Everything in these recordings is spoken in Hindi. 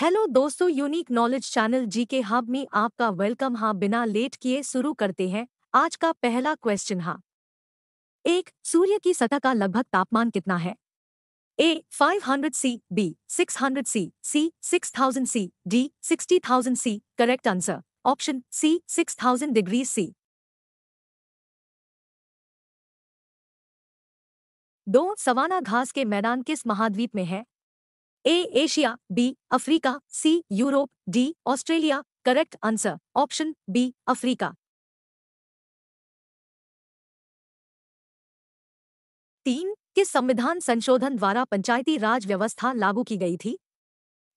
हेलो दोस्तों यूनिक नॉलेज चैनल जी के हब में आपका वेलकम हाँ बिना लेट किए शुरू करते हैं आज का पहला क्वेश्चन हाँ एक सूर्य की सतह का लगभग तापमान कितना है A 500 C B 600 C C 6000 C D 60000 C correct answer option C 6000 degree C दो सवाना घास के मैदान किस महाद्वीप में है A Asia B Africa C Europe D Australia correct answer option B Africa तीन किस संविधान संशोधन द्वारा पंचायती राज व्यवस्था लागू की गई थी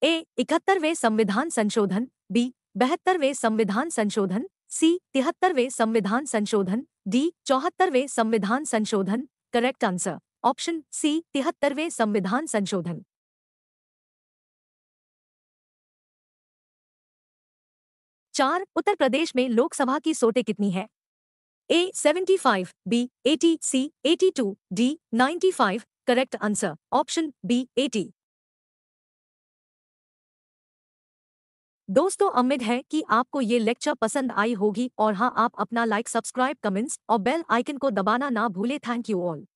ए इकहत्तरवे संविधान संशोधन बी बहत्तरवे संविधान संशोधन सी तिहत्तरवे संविधान संशोधन डी चौहत्तरवे संविधान संशोधन करेक्ट आंसर ऑप्शन सी तिहत्तरवे संविधान संशोधन चार उत्तर प्रदेश में लोकसभा की सोटें कितनी है A 75, B 80, C 82, D 95, correct answer option B 80। दोस्तों उम्मीद है कि आपको ये लेक्चर पसंद आई होगी और हाँ आप अपना लाइक सब्सक्राइब कमेंट्स और बेल आइकन को दबाना ना भूले थैंक यू ऑल